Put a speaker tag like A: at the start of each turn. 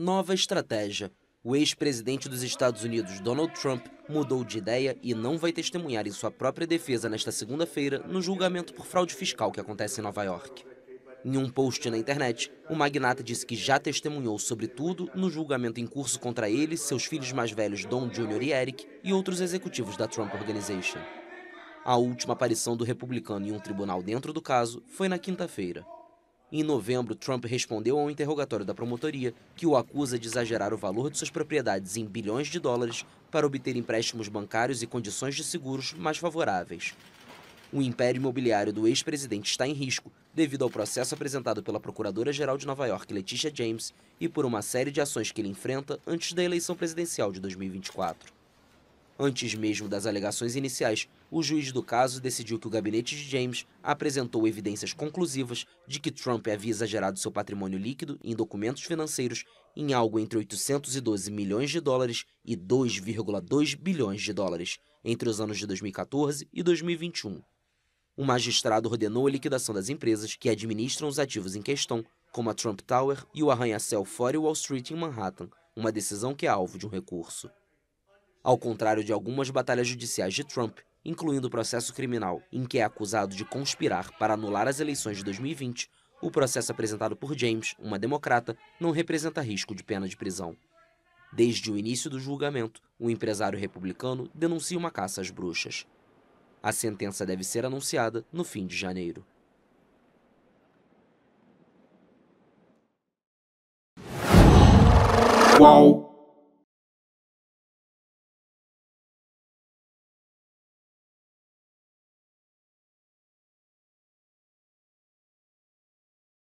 A: nova estratégia. O ex-presidente dos Estados Unidos, Donald Trump, mudou de ideia e não vai testemunhar em sua própria defesa nesta segunda-feira no julgamento por fraude fiscal que acontece em Nova York. Em um post na internet, o magnata disse que já testemunhou sobre tudo no julgamento em curso contra ele, seus filhos mais velhos Don Jr. e Eric e outros executivos da Trump Organization. A última aparição do republicano em um tribunal dentro do caso foi na quinta-feira. Em novembro, Trump respondeu a um interrogatório da promotoria que o acusa de exagerar o valor de suas propriedades em bilhões de dólares para obter empréstimos bancários e condições de seguros mais favoráveis. O império imobiliário do ex-presidente está em risco devido ao processo apresentado pela Procuradora-Geral de Nova York, Letitia James, e por uma série de ações que ele enfrenta antes da eleição presidencial de 2024. Antes mesmo das alegações iniciais, o juiz do caso decidiu que o gabinete de James apresentou evidências conclusivas de que Trump havia exagerado seu patrimônio líquido em documentos financeiros em algo entre 812 milhões de dólares e 2,2 bilhões de dólares entre os anos de 2014 e 2021. O magistrado ordenou a liquidação das empresas que administram os ativos em questão, como a Trump Tower e o arranha-céu 40 Wall Street em Manhattan, uma decisão que é alvo de um recurso. Ao contrário de algumas batalhas judiciais de Trump, incluindo o processo criminal em que é acusado de conspirar para anular as eleições de 2020, o processo apresentado por James, uma democrata, não representa risco de pena de prisão. Desde o início do julgamento, o um empresário republicano denuncia uma caça às bruxas. A sentença deve ser anunciada no fim de janeiro. Qual?